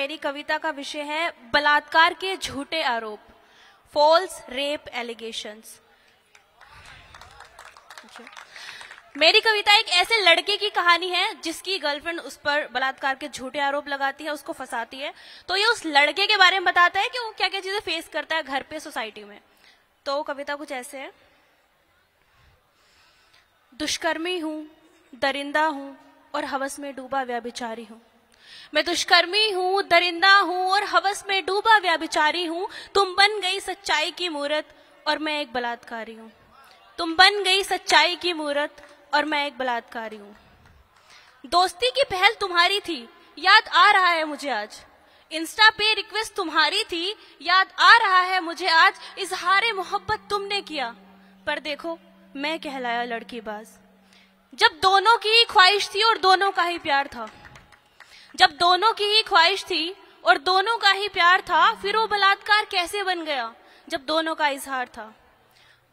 मेरी कविता का विषय है बलात्कार के झूठे आरोप फॉल्स रेप एलिगेशन मेरी कविता एक ऐसे लड़के की कहानी है जिसकी गर्लफ्रेंड उस पर बलात्कार के झूठे आरोप लगाती है उसको फंसाती है तो ये उस लड़के के बारे में बताता है कि वो क्या क्या चीजें फेस करता है घर पे सोसाइटी में तो कविता कुछ ऐसे है दुष्कर्मी हूं दरिंदा हूं और हवस में डूबा व्याभिचारी हूं मैं दुष्कर्मी हूँ दरिंदा हूँ और हवस में डूबा व्याभिचारी हूँ तुम बन गई सच्चाई की मूर्त और मैं एक बलात्कारी हूँ तुम बन गई सच्चाई की मूर्त और मैं एक बलात्कारी हूँ दोस्ती की पहल तुम्हारी थी याद आ रहा है मुझे आज इंस्टा पे रिक्वेस्ट तुम्हारी थी याद आ रहा है मुझे आज इजहार मोहब्बत तुमने किया पर देखो मैं कहलाया लड़की बाज जब दोनों की ही ख्वाहिश थी और दोनों का ही प्यार था जब दोनों की ही ख्वाहिश थी और दोनों का ही प्यार था फिर वो बलात्कार कैसे बन गया जब दोनों का इजहार था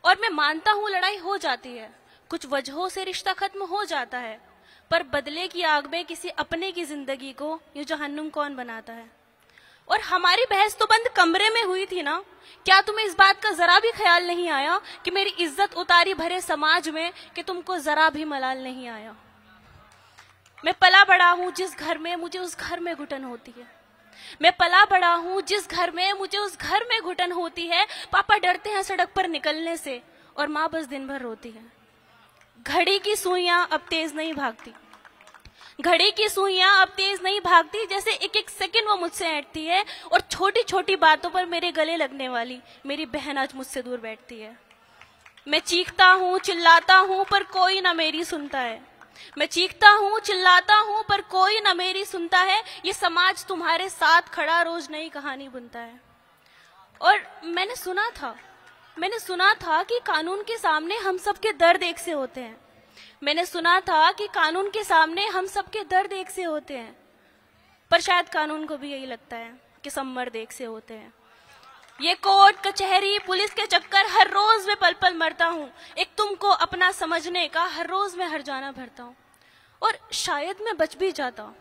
और मैं मानता हूँ लड़ाई हो जाती है कुछ वजहों से रिश्ता खत्म हो जाता है पर बदले की आग में किसी अपने की जिंदगी को ये जहन्नुम कौन बनाता है और हमारी बहस तो बंद कमरे में हुई थी ना क्या तुम्हें इस बात का जरा भी ख्याल नहीं आया कि मेरी इज्जत उतारी भरे समाज में कि तुमको जरा भी मलाल नहीं आया मैं पला बड़ा हूँ जिस घर में मुझे उस घर में घुटन होती है मैं पला बड़ा हूँ जिस घर में मुझे उस घर में घुटन होती है पापा डरते हैं सड़क पर निकलने से और माँ बस दिन भर रोती है घड़ी की सुइया अब तेज नहीं भागती घड़ी की सुइया अब तेज नहीं भागती जैसे एक एक सेकंड वो मुझसे ऐटती है और छोटी छोटी बातों पर मेरे गले लगने वाली मेरी बहन आज मुझसे दूर बैठती है मैं चीखता हूँ चिल्लाता हूँ पर कोई ना मेरी सुनता है मैं चीखता हूँ चिल्लाता हूँ पर कोई ना मेरी सुनता है ये समाज तुम्हारे साथ खड़ा रोज नई कहानी बुनता है और मैंने सुना था मैंने सुना था कि कानून के सामने हम सबके दर्द एक से होते हैं मैंने सुना था कि कानून के सामने हम सबके दर्द एक से होते हैं पर शायद कानून को भी यही लगता है कि सब मर्द एक से होते हैं ये कोर्ट कचहरी पुलिस के चक्कर हर रोज पल पल मरता हूँ एक तुमको अपना समझने का हर रोज में हर जाना भरता हूँ और शायद मैं बच भी जाता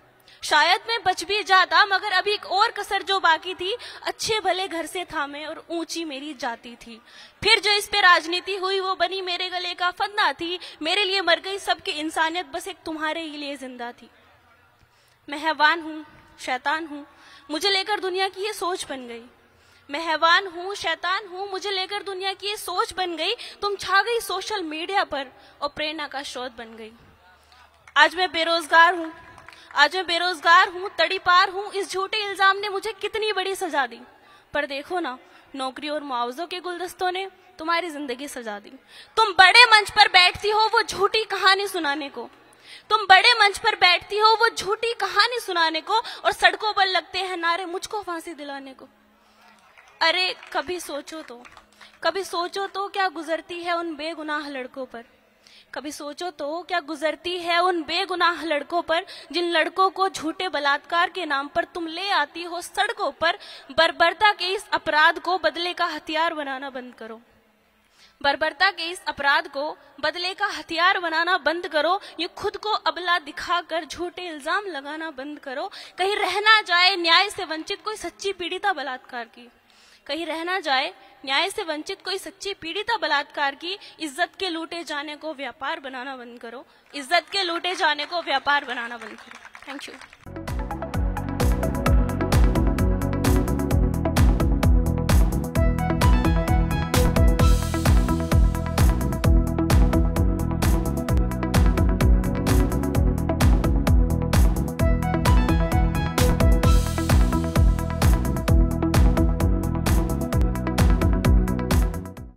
शायद मैं बच भी जाता मगर अभी एक और कसर जो बाकी थी अच्छे भले घर से था मैं और ऊंची मेरी जाती थी फिर जो इस पे राजनीति हुई वो बनी मेरे गले का फंदा थी मेरे लिए मर गई सबकी इंसानियत बस एक तुम्हारे ही लिए जिंदा थी मैं हैवान हूँ शैतान हूँ मुझे लेकर दुनिया की ये सोच बन गई मेहवान हूँ शैतान हूँ मुझे लेकर दुनिया की ये सोच बन गई तुम छा गई सोशल मीडिया पर और प्रेरणा का स्रोत बन गई आज मैं बेरोजगार हूँ आज मैं बेरोजगार हूँ पार हूँ इस झूठे इल्जाम ने मुझे कितनी बड़ी सजा दी पर देखो ना नौकरी और मुआवजों के गुलदस्तों ने तुम्हारी जिंदगी सजा दी तुम बड़े मंच पर बैठती हो वो झूठी कहानी सुनाने को तुम बड़े मंच पर बैठती हो वो झूठी कहानी सुनाने को और सड़कों पर लगते हैं नारे मुझको फांसी दिलाने को अरे कभी सोचो तो कभी सोचो तो क्या गुजरती है उन बेगुनाह लड़कों पर कभी सोचो तो क्या गुजरती है उन बेगुनाह लड़कों पर जिन लड़कों को झूठे बलात्कार के नाम पर तुम ले आती हो सड़कों पर बर्बरता के इस अपराध को बदले का हथियार बनाना बंद करो बर्बरता के इस अपराध को बदले का हथियार बनाना बंद करो ये खुद को अबला दिखाकर झूठे इल्जाम लगाना बंद करो कहीं रहना जाए न्याय से वंचित कोई सच्ची पीड़िता बलात्कार की कहीं रहना जाए न्याय से वंचित कोई सच्ची पीड़िता बलात्कार की इज्जत के लूटे जाने को व्यापार बनाना बंद करो इज्जत के लूटे जाने को व्यापार बनाना बंद करो थैंक यू